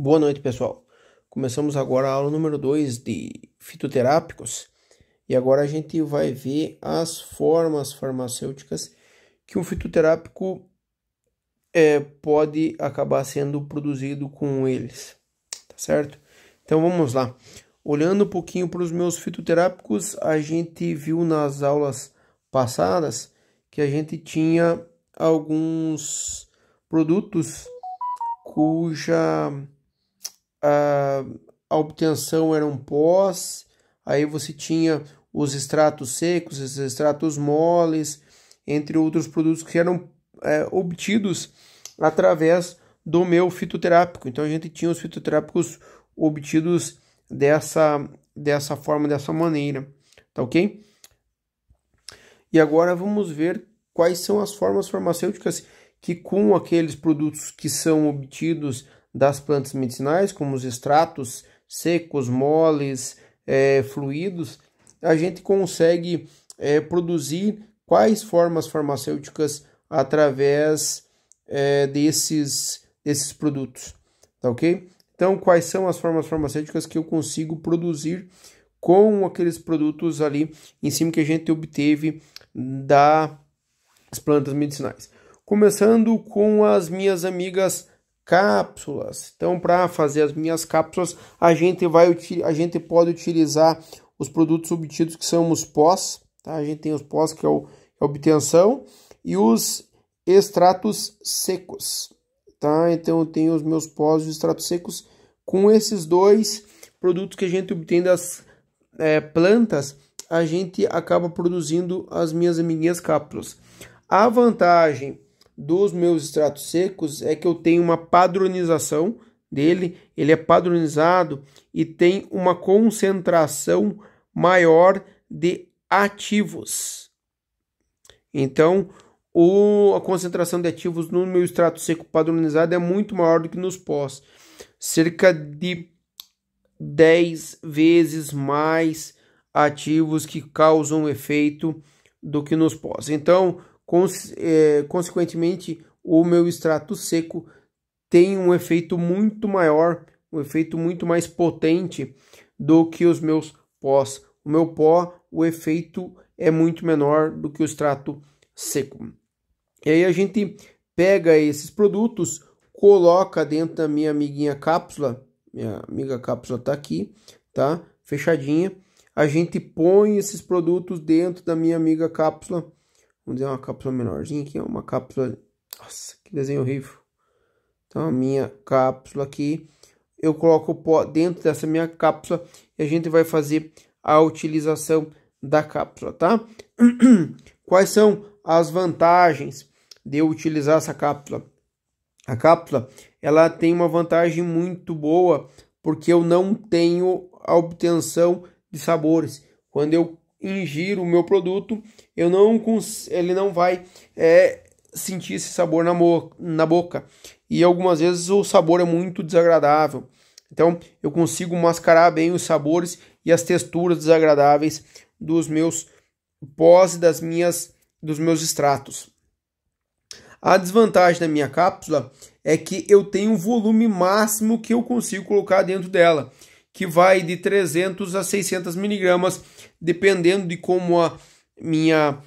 Boa noite, pessoal. Começamos agora a aula número 2 de fitoterápicos e agora a gente vai ver as formas farmacêuticas que um fitoterápico é, pode acabar sendo produzido com eles, tá certo? Então vamos lá. Olhando um pouquinho para os meus fitoterápicos, a gente viu nas aulas passadas que a gente tinha alguns produtos cuja a, ah, a obtenção eram pós, aí você tinha os extratos secos, os extratos moles, entre outros produtos que eram é, obtidos através do meu fitoterápico. Então a gente tinha os fitoterápicos obtidos dessa, dessa forma, dessa maneira, tá ok? E agora vamos ver quais são as formas farmacêuticas que com aqueles produtos que são obtidos das plantas medicinais, como os extratos secos, moles, é, fluidos, a gente consegue é, produzir quais formas farmacêuticas através é, desses, desses produtos, tá ok? Então, quais são as formas farmacêuticas que eu consigo produzir com aqueles produtos ali em cima que a gente obteve das plantas medicinais? Começando com as minhas amigas cápsulas. Então, para fazer as minhas cápsulas, a gente vai a gente pode utilizar os produtos obtidos que são os pós, tá? A gente tem os pós que é o, é a obtenção e os extratos secos, tá? Então eu tenho os meus pós e extratos secos com esses dois produtos que a gente obtém das é, plantas, a gente acaba produzindo as minhas amiguinhas cápsulas. A vantagem dos meus extratos secos é que eu tenho uma padronização dele, ele é padronizado e tem uma concentração maior de ativos. Então, o, a concentração de ativos no meu extrato seco padronizado é muito maior do que nos pós, cerca de 10 vezes mais ativos que causam efeito do que nos pós. Então, é, consequentemente, o meu extrato seco tem um efeito muito maior, um efeito muito mais potente do que os meus pós. O meu pó, o efeito é muito menor do que o extrato seco. E aí a gente pega esses produtos, coloca dentro da minha amiguinha cápsula, minha amiga cápsula está aqui, tá? Fechadinha. A gente põe esses produtos dentro da minha amiga cápsula Vamos dizer uma cápsula menorzinha aqui, uma cápsula... Nossa, que desenho horrível. Então, a minha cápsula aqui, eu coloco o pó dentro dessa minha cápsula e a gente vai fazer a utilização da cápsula, tá? Quais são as vantagens de eu utilizar essa cápsula? A cápsula, ela tem uma vantagem muito boa, porque eu não tenho a obtenção de sabores. Quando eu ingiro o meu produto, eu não ele não vai é, sentir esse sabor na, na boca. E algumas vezes o sabor é muito desagradável. Então eu consigo mascarar bem os sabores e as texturas desagradáveis dos meus pós e das minhas dos meus extratos. A desvantagem da minha cápsula é que eu tenho um volume máximo que eu consigo colocar dentro dela que vai de 300 a 600 miligramas, dependendo de como a minha,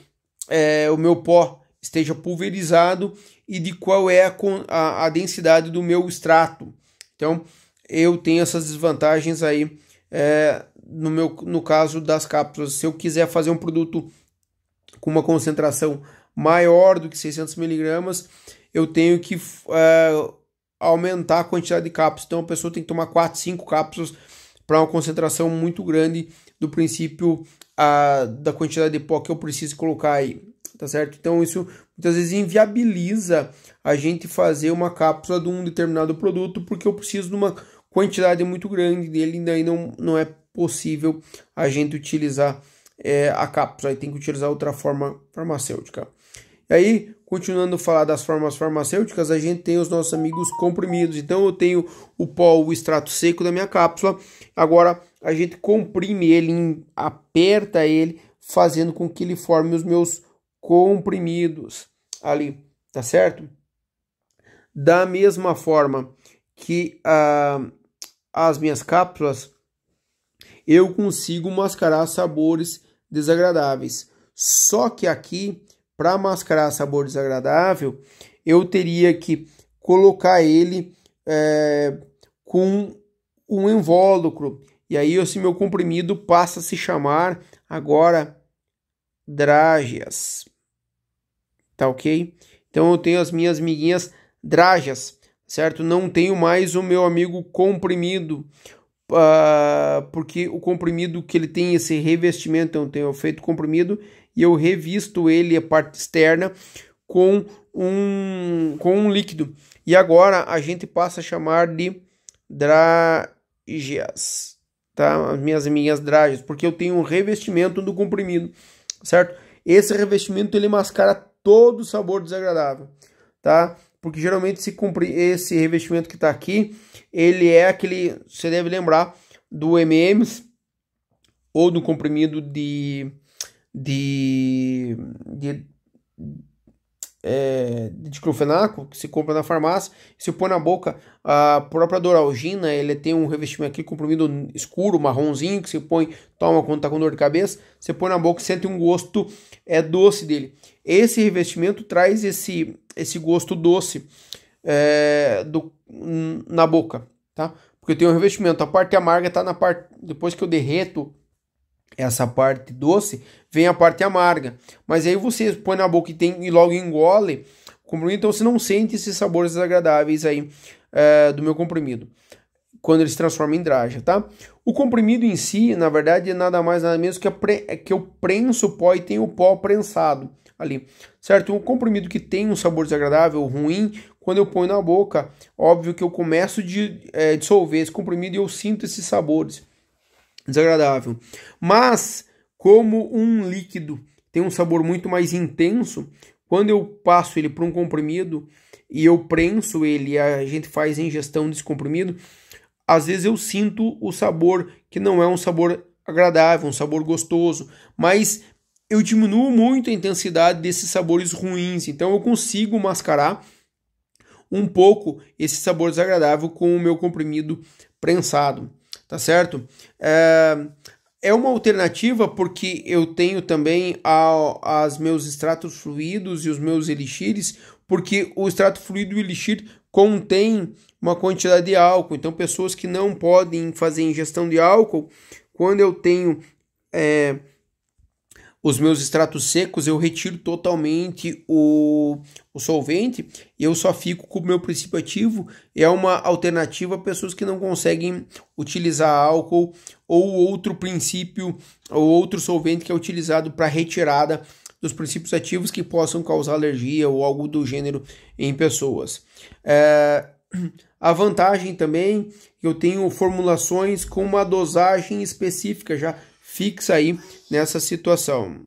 é, o meu pó esteja pulverizado e de qual é a, a, a densidade do meu extrato. Então, eu tenho essas desvantagens aí é, no, meu, no caso das cápsulas. Se eu quiser fazer um produto com uma concentração maior do que 600 miligramas, eu tenho que é, aumentar a quantidade de cápsulas. Então a pessoa tem que tomar 4, 5 cápsulas para uma concentração muito grande do princípio a, da quantidade de pó que eu preciso colocar aí, tá certo? Então isso muitas vezes inviabiliza a gente fazer uma cápsula de um determinado produto porque eu preciso de uma quantidade muito grande dele e daí não, não é possível a gente utilizar é, a cápsula, aí tem que utilizar outra forma farmacêutica. E aí, continuando a falar das formas farmacêuticas, a gente tem os nossos amigos comprimidos. Então eu tenho o pó, o extrato seco da minha cápsula. Agora a gente comprime ele, aperta ele, fazendo com que ele forme os meus comprimidos ali, tá certo? Da mesma forma que ah, as minhas cápsulas, eu consigo mascarar sabores desagradáveis. Só que aqui para mascarar sabor desagradável, eu teria que colocar ele é, com um invólucro. E aí esse meu comprimido passa a se chamar agora drágias. Tá ok? Então eu tenho as minhas amiguinhas drágias, certo? Não tenho mais o meu amigo comprimido, uh, porque o comprimido que ele tem esse revestimento, então eu tenho feito comprimido, e eu revisto ele, a parte externa, com um, com um líquido. E agora a gente passa a chamar de dragias, tá? As minhas minhas dragias, porque eu tenho um revestimento do comprimido, certo? Esse revestimento ele mascara todo o sabor desagradável, tá? Porque geralmente esse, esse revestimento que está aqui, ele é aquele, você deve lembrar, do MMs ou do comprimido de de, de, é, diclofenaco que se compra na farmácia, se põe na boca a própria doralgina, ele tem um revestimento aqui comprimido escuro, marronzinho, que se põe, toma quando está com dor de cabeça, você põe na boca, sente um gosto é doce dele. Esse revestimento traz esse esse gosto doce é, do, na boca, tá? Porque tem um revestimento, a parte amarga está na parte depois que eu derreto essa parte doce, vem a parte amarga. Mas aí você põe na boca e, tem, e logo engole como comprimido, então você não sente esses sabores desagradáveis aí é, do meu comprimido. Quando ele se transforma em draja, tá? O comprimido em si, na verdade, é nada mais nada menos que, a pre, é que eu prenso o pó e tem o pó prensado ali, certo? Um comprimido que tem um sabor desagradável, ruim, quando eu ponho na boca, óbvio que eu começo de é, dissolver esse comprimido e eu sinto esses sabores desagradável. Mas, como um líquido tem um sabor muito mais intenso, quando eu passo ele para um comprimido e eu prenso ele, a gente faz a ingestão desse comprimido, às vezes eu sinto o sabor que não é um sabor agradável, um sabor gostoso, mas eu diminuo muito a intensidade desses sabores ruins, então eu consigo mascarar um pouco esse sabor desagradável com o meu comprimido prensado tá certo? É, é uma alternativa porque eu tenho também a, as meus extratos fluidos e os meus elixires, porque o extrato fluido e o elixir contém uma quantidade de álcool. Então, pessoas que não podem fazer ingestão de álcool, quando eu tenho é, os meus extratos secos eu retiro totalmente o, o solvente e eu só fico com o meu princípio ativo. É uma alternativa a pessoas que não conseguem utilizar álcool ou outro princípio ou outro solvente que é utilizado para retirada dos princípios ativos que possam causar alergia ou algo do gênero em pessoas. É, a vantagem também eu tenho formulações com uma dosagem específica já fixa aí nessa situação.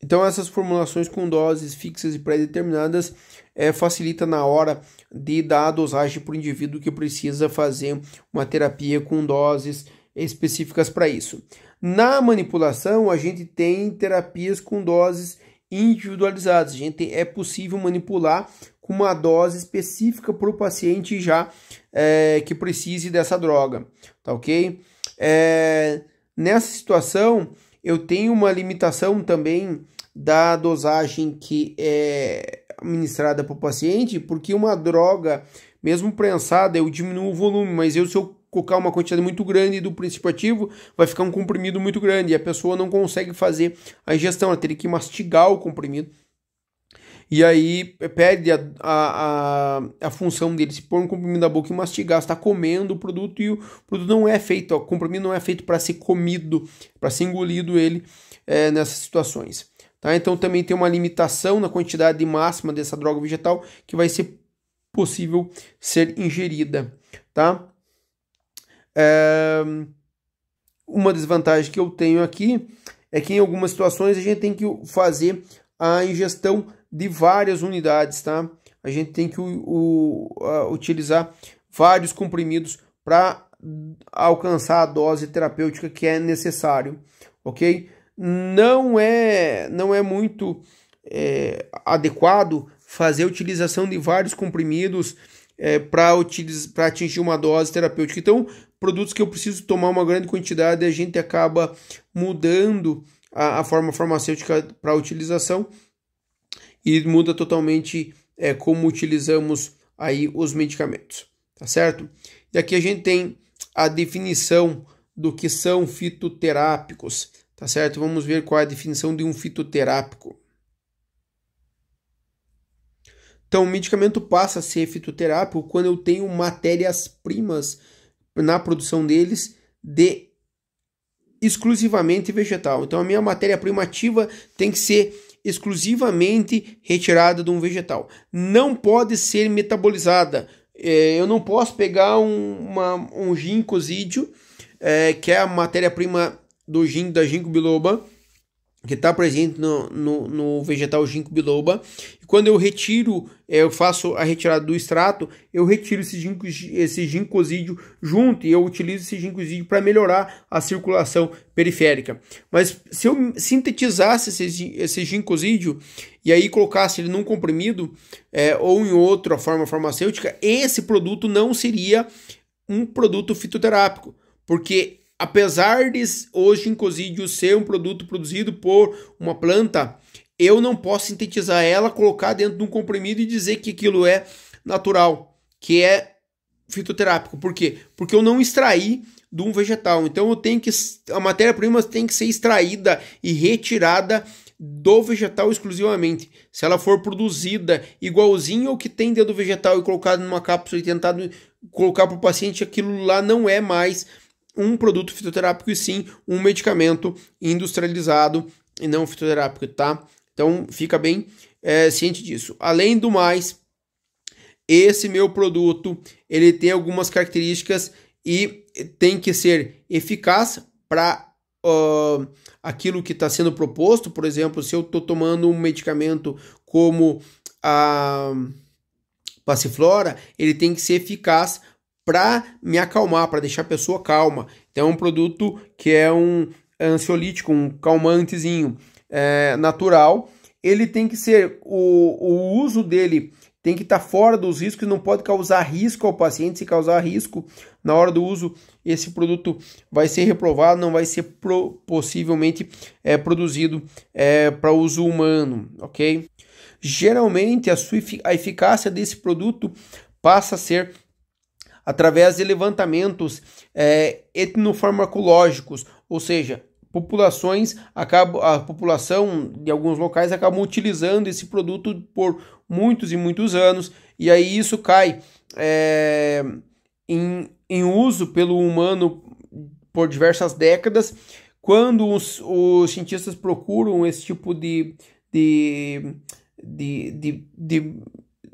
Então essas formulações com doses fixas e pré-determinadas é, facilita na hora de dar a dosagem para o indivíduo que precisa fazer uma terapia com doses específicas para isso. Na manipulação, a gente tem terapias com doses individualizadas. A gente é possível manipular com uma dose específica para o paciente já é, que precise dessa droga, tá ok? É, Nessa situação, eu tenho uma limitação também da dosagem que é administrada para o paciente, porque uma droga, mesmo prensada, eu diminuo o volume, mas eu, se eu colocar uma quantidade muito grande do princípio ativo, vai ficar um comprimido muito grande e a pessoa não consegue fazer a ingestão, ela teria que mastigar o comprimido e aí eh, perde a, a, a, a função dele se pôr um comprimido na boca e mastigar. está comendo o produto e o produto não é feito, ó, o comprimido não é feito para ser comido, para ser engolido ele é, nessas situações. Tá? Então também tem uma limitação na quantidade máxima dessa droga vegetal que vai ser possível ser ingerida. Tá? É... Uma desvantagem que eu tenho aqui é que em algumas situações a gente tem que fazer a ingestão de várias unidades, tá? A gente tem que o, o, utilizar vários comprimidos para alcançar a dose terapêutica que é necessário, ok? Não é, não é muito é, adequado fazer a utilização de vários comprimidos é, para atingir uma dose terapêutica. Então, produtos que eu preciso tomar uma grande quantidade, a gente acaba mudando a, a forma farmacêutica para utilização e muda totalmente é, como utilizamos aí os medicamentos, tá certo? E aqui a gente tem a definição do que são fitoterápicos, tá certo? Vamos ver qual é a definição de um fitoterápico. Então, o medicamento passa a ser fitoterápico quando eu tenho matérias-primas na produção deles de exclusivamente vegetal. Então, a minha matéria-prima ativa tem que ser exclusivamente retirada de um vegetal. Não pode ser metabolizada. É, eu não posso pegar um, uma, um ginkgo zídio, é, que é a matéria-prima do ginkgo, da ginkgo biloba, que está presente no, no, no, vegetal ginkgo biloba. E quando eu retiro, é, eu faço a retirada do extrato, eu retiro esse, ginkgo, esse junto e eu utilizo esse ginkgosídeo para melhorar a circulação periférica. Mas se eu sintetizasse esse, esse ginkgosídeo e aí colocasse ele num comprimido é, ou em outra forma farmacêutica, esse produto não seria um produto fitoterápico, porque apesar de hoje inclusive ser um produto produzido por uma planta, eu não posso sintetizar ela, colocar dentro de um comprimido e dizer que aquilo é natural, que é fitoterápico. Por quê? Porque eu não extraí de um vegetal. Então eu tenho que a matéria-prima tem que ser extraída e retirada do vegetal exclusivamente. Se ela for produzida igualzinho ao que tem dentro do vegetal e colocado numa cápsula e tentado colocar para o paciente, aquilo lá não é mais um produto fitoterápico e sim um medicamento industrializado e não fitoterápico, tá? Então fica bem é, ciente disso. Além do mais, esse meu produto ele tem algumas características e tem que ser eficaz para uh, ah, aquilo que está sendo proposto. Por exemplo, se eu estou tomando um medicamento como a passiflora, ele tem que ser eficaz para me acalmar, para deixar a pessoa calma. Então é um produto que é um ansiolítico, um calmantezinho é, natural. Ele tem que ser, o, o uso dele tem que estar tá fora dos riscos, não pode causar risco ao paciente. Se causar risco na hora do uso, esse produto vai ser reprovado, não vai ser pro, possivelmente é, produzido é, para uso humano, ok? Geralmente a, sua, a eficácia desse produto passa a ser através de levantamentos é, etnofarmacológicos, ou seja, populações acabam, a população de alguns locais acabam utilizando esse produto por muitos e muitos anos, e aí isso cai é, em, em uso pelo humano por diversas décadas. Quando os, os cientistas procuram esse tipo de, de, de, de, de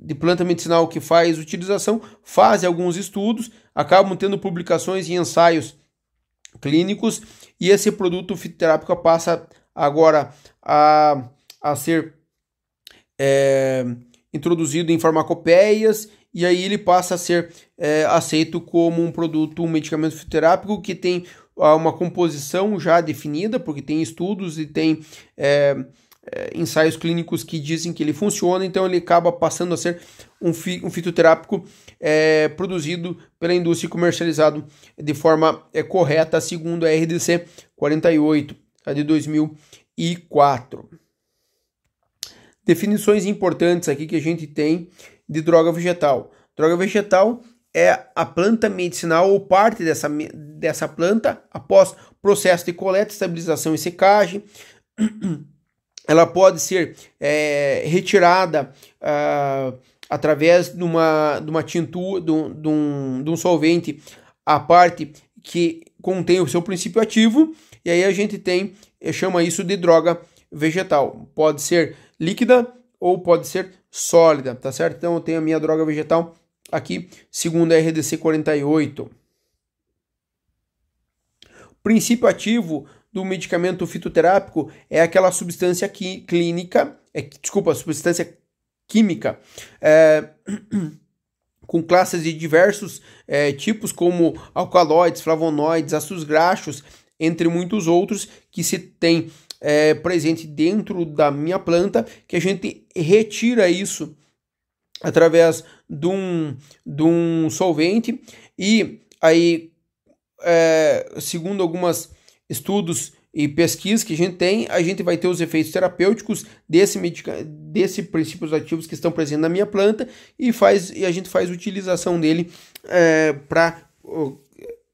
de planta medicinal que faz utilização fazem alguns estudos, acabam tendo publicações e ensaios clínicos e esse produto fitoterápico passa agora a, a ser é, introduzido em farmacopeias e aí ele passa a ser é, aceito como um produto, um medicamento fitoterápico que tem ah, uma composição já definida, porque tem estudos e tem é, é, ensaios clínicos que dizem que ele funciona, então ele acaba passando a ser um, fi, um fitoterápico é, produzido pela indústria e comercializado de forma é, correta, segundo a RDC 48, de 2004. Definições importantes aqui que a gente tem de droga vegetal. Droga vegetal é a planta medicinal ou parte dessa, dessa planta após processo de coleta, estabilização e secagem. ela pode ser é, retirada ah, através de uma, de uma tintura, de um, de, um, de um solvente, a parte que contém o seu princípio ativo, e aí a gente tem, eh, chama isso de droga vegetal. Pode ser líquida ou pode ser sólida, tá certo? Então eu tenho a minha droga vegetal aqui, segundo a RDC 48. O princípio ativo do medicamento fitoterápico é aquela substância qui, clínica, é, desculpa, substância química, é, com classes de diversos é, tipos, como alcaloides, flavonoides, ácidos graxos, entre muitos outros, que se tem é, presente dentro da minha planta, que a gente retira isso através de um, de um solvente e aí, é, segundo algumas estudos e pesquisas que a gente tem, a gente vai ter os efeitos terapêuticos desse, medica... desse princípios ativos que estão presentes na minha planta e, faz, e a gente faz utilização dele é, eh, para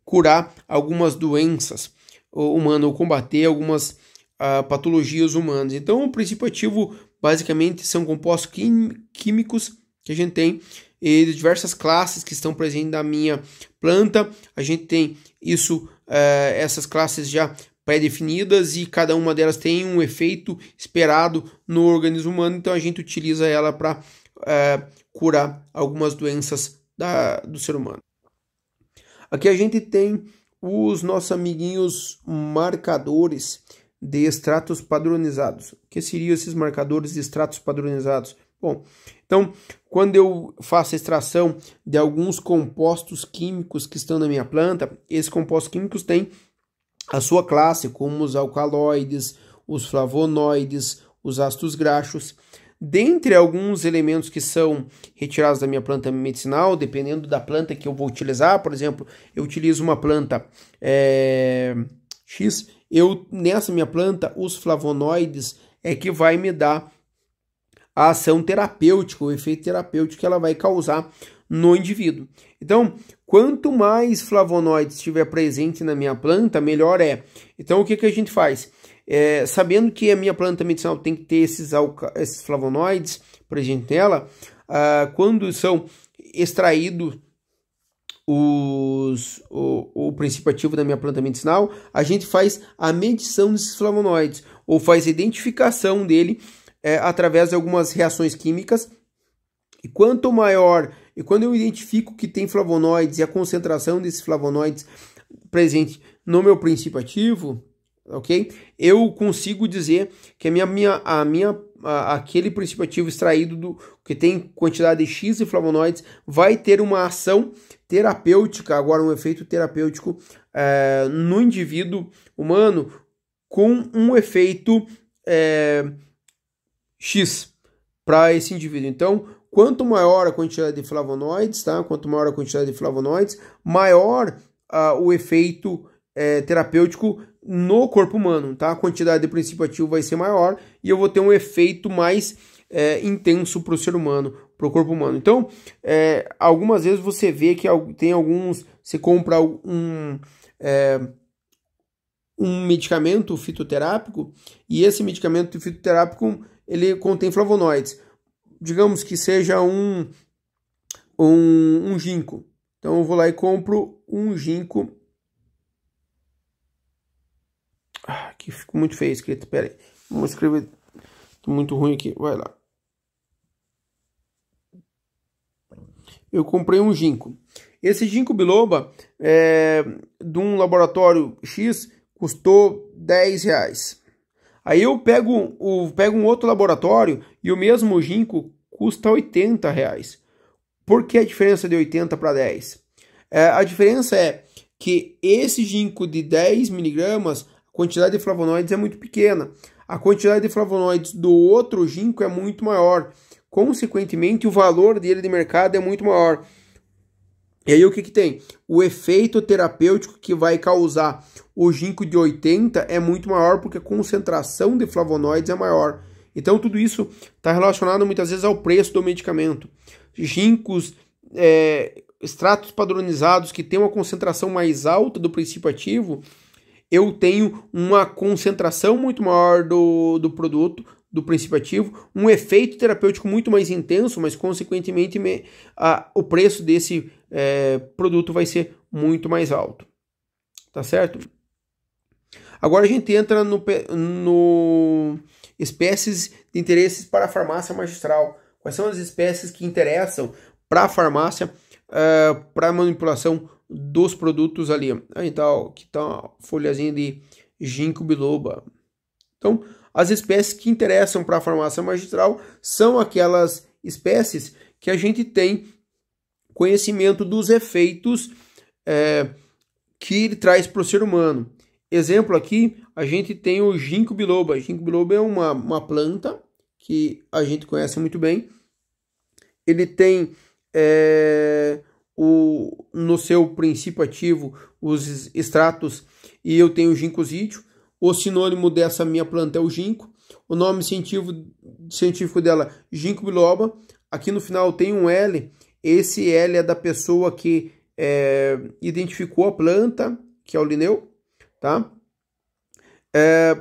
curar algumas doenças humanas ou combater algumas uh, patologias humanas. Então, o princípio ativo basicamente são compostos químicos que a gente tem e de diversas classes que estão presentes na minha planta. A gente tem isso é, essas classes já pré-definidas e cada uma delas tem um efeito esperado no organismo humano, então a gente utiliza ela para é, curar algumas doenças da, do ser humano. Aqui a gente tem os nossos amiguinhos marcadores de extratos padronizados. O que seriam esses marcadores de extratos padronizados? Bom, então, quando eu faço extração de alguns compostos químicos que estão na minha planta, esses compostos químicos têm a sua classe, como os alcaloides, os flavonoides, os ácidos graxos. Dentre alguns elementos que são retirados da minha planta medicinal, dependendo da planta que eu vou utilizar, por exemplo, eu utilizo uma planta é, X, eu nessa minha planta, os flavonoides é que vai me dar a ação terapêutica, o efeito terapêutico que ela vai causar no indivíduo. Então, quanto mais flavonoide estiver presente na minha planta, melhor é. Então, o que, que a gente faz? É, sabendo que a minha planta medicinal tem que ter esses, esses flavonoides presentes nela, ah, quando são extraídos os, o, o princípio ativo da minha planta medicinal, a gente faz a medição desses flavonoides, ou faz a identificação dele é, através de algumas reações químicas. E quanto maior, e quando eu identifico que tem flavonoides e a concentração desses flavonoides presente no meu princípio ativo, ok? Eu consigo dizer que a minha, minha, a minha a, aquele princípio ativo extraído do que tem quantidade de X de flavonoides vai ter uma ação terapêutica, agora um efeito terapêutico é, no indivíduo humano com um efeito é, X para esse indivíduo. Então, quanto maior a quantidade de flavonoides, tá? Quanto maior a quantidade de flavonoides, maior uh, o efeito é, terapêutico no corpo humano, tá? A quantidade de princípio ativo vai ser maior e eu vou ter um efeito mais é, intenso para o ser humano, para o corpo humano. Então, é, algumas vezes você vê que tem alguns, você compra um é, um medicamento fitoterápico e esse medicamento fitoterápico ele contém flavonoides. Digamos que seja um, um, um ginkgo. Então eu vou lá e compro um ginkgo. Ah, que ficou muito feio escrito, pera aí. Vamos escrever Tô muito ruim aqui, vai lá. Eu comprei um ginkgo. Esse ginkgo biloba é, de um laboratório X custou 10 reais. Aí eu pego, eu pego um outro laboratório e o mesmo ginkgo custa 80 reais. Por que a diferença de 80 para 10? É, a diferença é que esse ginkgo de 10 miligramas, a quantidade de flavonoides é muito pequena. A quantidade de flavonoides do outro ginkgo é muito maior. Consequentemente, o valor dele de mercado é muito maior. E aí o que, que tem? O efeito terapêutico que vai causar o ginkgo de 80 é muito maior porque a concentração de flavonoides é maior. Então tudo isso está relacionado muitas vezes ao preço do medicamento. Gincos, é, extratos padronizados que têm uma concentração mais alta do princípio ativo, eu tenho uma concentração muito maior do, do produto, do princípio ativo, um efeito terapêutico muito mais intenso, mas consequentemente me, a, o preço desse é, produto vai ser muito mais alto. Tá certo? Agora a gente entra no, no espécies de interesses para a farmácia magistral. Quais são as espécies que interessam para a farmácia é, para manipulação dos produtos ali? Aí tá, ó, aqui tá uma folhazinha de ginkgo biloba. Então, as espécies que interessam para a farmácia magistral são aquelas espécies que a gente tem conhecimento dos efeitos é, que ele traz para o ser humano. Exemplo aqui, a gente tem o ginkgo biloba. Ginkgo biloba é uma, uma planta que a gente conhece muito bem. Ele tem é, o, no seu princípio ativo os extratos e eu tenho o O sinônimo dessa minha planta é o ginkgo. O nome científico, científico dela, ginkgo biloba. Aqui no final tem um L esse é, L é da pessoa que é, identificou a planta, que é o Lineu. tá? É,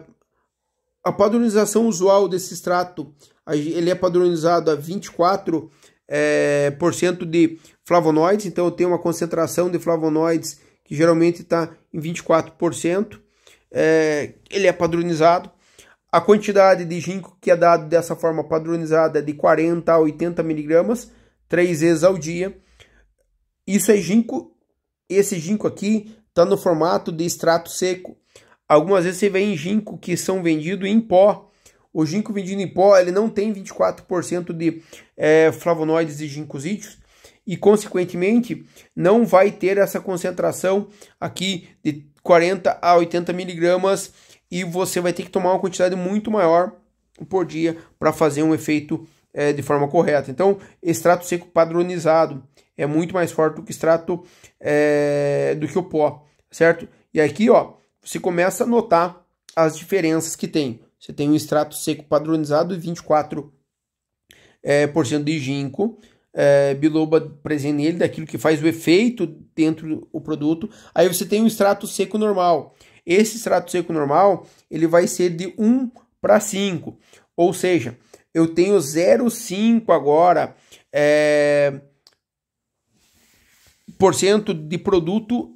a padronização usual desse extrato, ele é padronizado a 24% é, por cento de flavonoides, então eu tenho uma concentração de flavonoides que geralmente está em 24%, é, ele é padronizado. A quantidade de ginkgo que é dado dessa forma padronizada é de 40 a 80 miligramas, três vezes ao dia. Isso é ginkgo. Esse ginkgo aqui está no formato de extrato seco. Algumas vezes você vê em ginkgo que são vendidos em pó. O ginkgo vendido em pó ele não tem 24% de é, flavonoides e ginkgosídeos e, consequentemente, não vai ter essa concentração aqui de 40 a 80 miligramas e você vai ter que tomar uma quantidade muito maior por dia para fazer um efeito é, de forma correta. Então, extrato seco padronizado é muito mais forte do que extrato é, do que o pó, certo? E aqui, ó, você começa a notar as diferenças que tem. Você tem um extrato seco padronizado de 24% é, por cento de ginkgo, é, biloba presente nele, daquilo que faz o efeito dentro do produto. Aí você tem um extrato seco normal. Esse extrato seco normal, ele vai ser de 1 para 5, ou seja, eu tenho 0,5 agora é, por cento de produto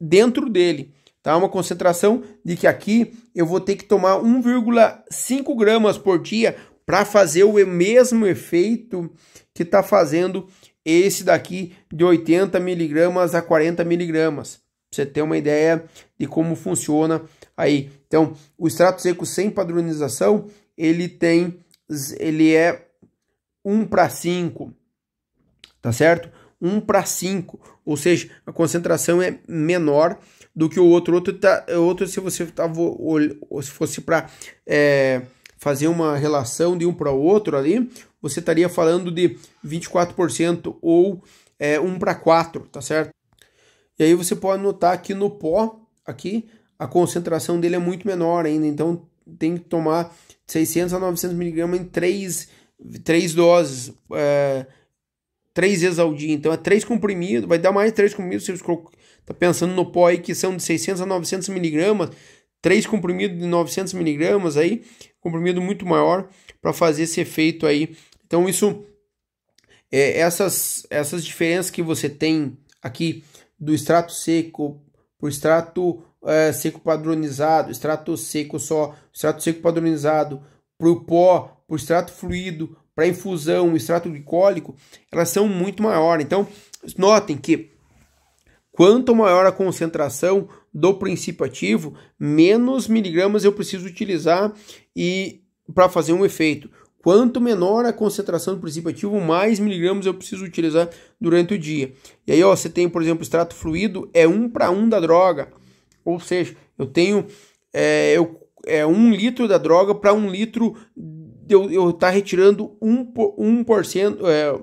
dentro dele. Tá? Uma concentração de que aqui eu vou ter que tomar 1,5 gramas por dia para fazer o mesmo efeito que está fazendo esse daqui de 80 miligramas a 40 miligramas. Você tem uma ideia de como funciona aí. Então, o extrato seco sem padronização ele tem ele é 1 para 5, tá certo? 1 para 5, ou seja, a concentração é menor do que o outro. outro, tá, outro se você tava, se fosse para é, fazer uma relação de um para o outro ali, você estaria falando de 24% ou é, 1 para 4, tá certo? E aí você pode notar que no pó, aqui, a concentração dele é muito menor ainda, então tem que tomar 600 a 900 miligramas em três três doses, é, três vezes ao dia. Então é três comprimidos, vai dar mais três comprimidos se você está pensando no pó aí que são de 600 a 900 miligramas, três comprimidos de 900 miligramas aí, comprimido muito maior para fazer esse efeito aí. Então isso, é, essas, essas diferenças que você tem aqui do extrato seco para o extrato é, seco padronizado, extrato seco só, extrato seco padronizado, para o pó, para o extrato fluido, para infusão, extrato glicólico, elas são muito maiores. Então, notem que quanto maior a concentração do princípio ativo, menos miligramas eu preciso utilizar e para fazer um efeito. Quanto menor a concentração do princípio ativo, mais miligramas eu preciso utilizar durante o dia. E aí, ó, você tem, por exemplo, extrato fluido é um para um da droga. Ou seja, eu tenho é, eu, é, um litro da droga para um litro eu estar tá retirando 1%, um, um, por cento, é,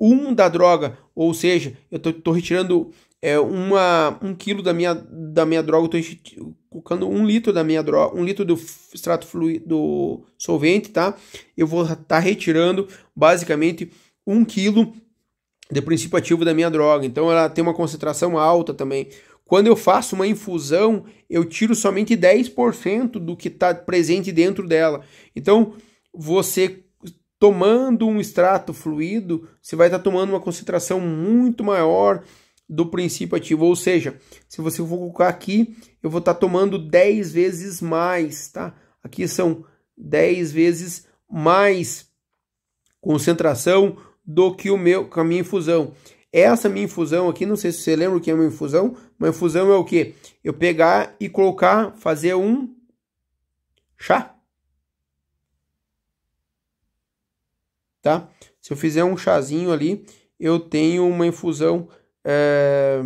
um da droga. Ou seja, eu estou retirando é, uma, um quilo da minha, da minha droga, eu estou colocando um litro da minha droga, um litro do extrato fluido do solvente, tá? Eu vou estar tá retirando basicamente um quilo de princípio ativo da minha droga. Então ela tem uma concentração alta também. Quando eu faço uma infusão, eu tiro somente 10% do que está presente dentro dela. Então, você tomando um extrato fluido, você vai estar tá tomando uma concentração muito maior do princípio ativo, ou seja, se você for colocar aqui, eu vou estar tá tomando 10 vezes mais, tá? Aqui são 10 vezes mais concentração do que o meu, com a minha infusão. Essa minha infusão aqui, não sei se você lembra o que é uma infusão. Uma infusão é o que? Eu pegar e colocar, fazer um chá. Tá? Se eu fizer um chazinho ali, eu tenho uma infusão é,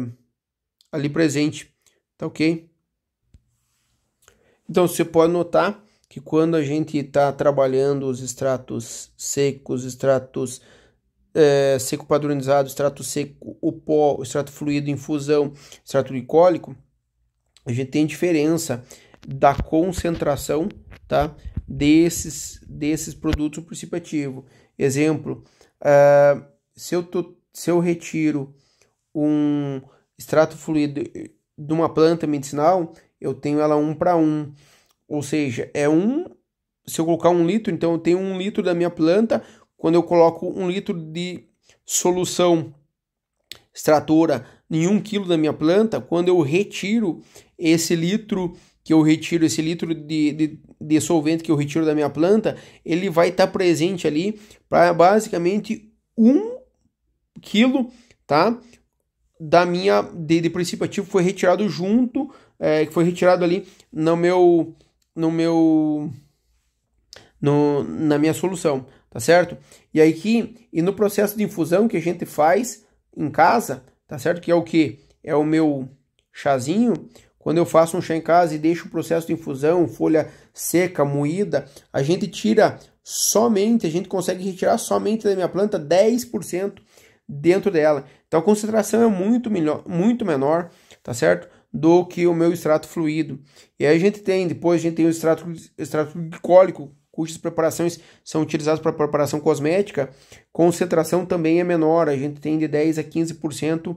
ali presente. Tá ok? Então você pode notar que quando a gente está trabalhando os extratos secos, extratos é, seco padronizado, extrato seco, o pó, extrato fluido, infusão, extrato glicólico, a gente tem diferença da concentração tá, desses, desses produtos do Exemplo, uh, se, eu tô, se eu retiro um extrato fluido de uma planta medicinal, eu tenho ela um para um. Ou seja, é um. Se eu colocar um litro, então eu tenho um litro da minha planta, quando eu coloco um litro de solução extratora em um quilo da minha planta, quando eu retiro esse litro que eu retiro, esse litro de, de, de solvente que eu retiro da minha planta, ele vai estar tá presente ali para basicamente um quilo, tá? Da minha de, de princípio ativo foi retirado junto, eh, que é, foi retirado ali no meu no meu no, na minha solução, tá certo? E aí que e no processo de infusão que a gente faz em casa, tá certo? Que é o que é o meu chazinho. Quando eu faço um chá em casa e deixo o processo de infusão, folha seca, moída, a gente tira somente, a gente consegue retirar somente da minha planta 10% dentro dela. Então a concentração é muito melhor, muito menor, tá certo? Do que o meu extrato fluido. E aí a gente tem, depois a gente tem o extrato, extrato glicólico, cujas preparações são utilizadas para preparação cosmética, concentração também é menor, a gente tem de 10 a 15%,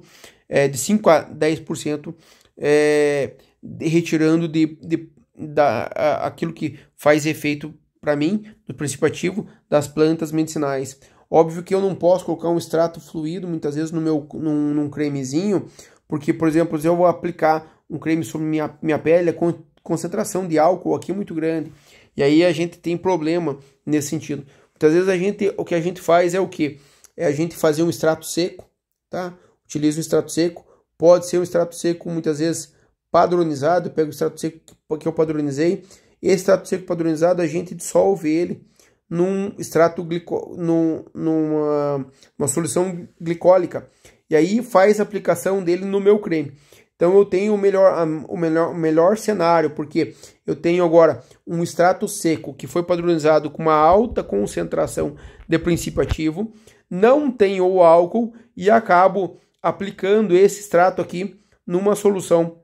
é, de 5 a 10%, é, de, retirando de, de, da, a, aquilo que faz efeito para mim, do princípio ativo, das plantas medicinais. Óbvio que eu não posso colocar um extrato fluido muitas vezes no meu num, num cremezinho, porque, por exemplo, se eu vou aplicar um creme sobre minha, minha pele, a concentração de álcool aqui é muito grande. E aí a gente tem problema nesse sentido. Muitas vezes a gente, o que a gente faz é o que? É a gente fazer um extrato seco, tá? Utiliza um extrato seco, pode ser um extrato seco muitas vezes padronizado, pega o extrato seco que eu padronizei, esse extrato seco padronizado a gente dissolve ele num extrato glico, num, numa, uma solução glicólica e aí faz a aplicação dele no meu creme. Então eu tenho o melhor, o melhor, o melhor cenário, porque eu tenho agora um extrato seco que foi padronizado com uma alta concentração de princípio ativo, não tenho o álcool e acabo aplicando esse extrato aqui numa solução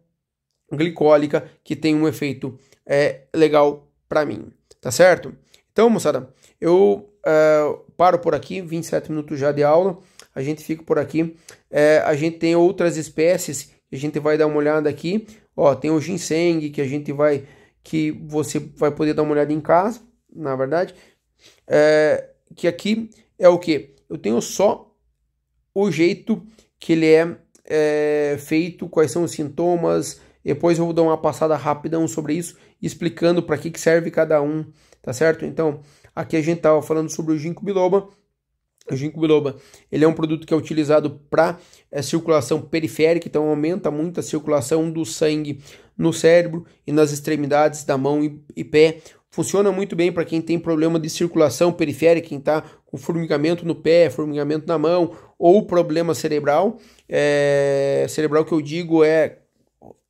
glicólica que tem um efeito é, legal para mim, tá certo? Então, moçada, eu é, paro por aqui, 27 minutos já de aula, a gente fica por aqui. É, a gente tem outras espécies a gente vai dar uma olhada aqui, ó, tem o ginseng que a gente vai que você vai poder dar uma olhada em casa, na verdade, é, que aqui é o que? Eu tenho só o jeito que ele é, é, feito, quais são os sintomas, depois eu vou dar uma passada rápida sobre isso, explicando para que, que serve cada um, tá certo? Então, aqui a gente estava falando sobre o ginkgo biloba, o ginkgo biloba, ele é um produto que é utilizado para é, eh, circulação periférica, então aumenta muito a circulação do sangue no cérebro e nas extremidades da mão e, e pé. Funciona muito bem para quem tem problema de circulação periférica, quem está com formigamento no pé, formigamento na mão ou problema cerebral. É, cerebral que eu digo é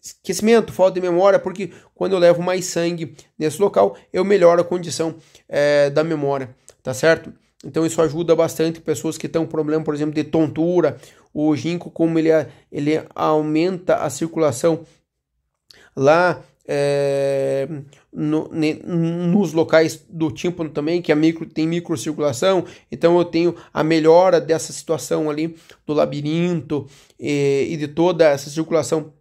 esquecimento, falta de memória, porque quando eu levo mais sangue nesse local, eu melhoro a condição é, da memória, tá certo? Então isso ajuda bastante pessoas que têm um problema, por exemplo, de tontura. O ginkgo, como ele, é, ele aumenta a circulação lá é, no, ne, nos locais do tímpano também, que é micro, tem microcirculação, então eu tenho a melhora dessa situação ali do labirinto e, eh, e de toda essa circulação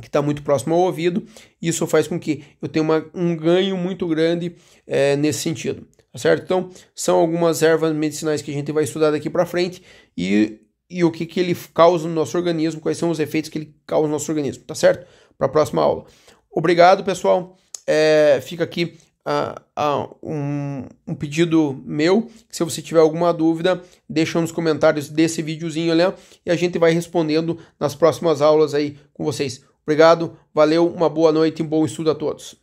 que está muito próximo ao ouvido, isso faz com que eu tenha uma, um ganho muito grande é, nesse sentido. Tá certo? Então, são algumas ervas medicinais que a gente vai estudar daqui para frente e, e o que, que ele causa no nosso organismo, quais são os efeitos que ele causa no nosso organismo, tá certo? Para a próxima aula. Obrigado, pessoal. É, fica aqui ah, ah, um, um, pedido meu. Se você tiver alguma dúvida, deixa nos comentários desse videozinho ali e a gente vai respondendo nas próximas aulas aí com vocês. Obrigado, valeu, uma boa noite e um bom estudo a todos.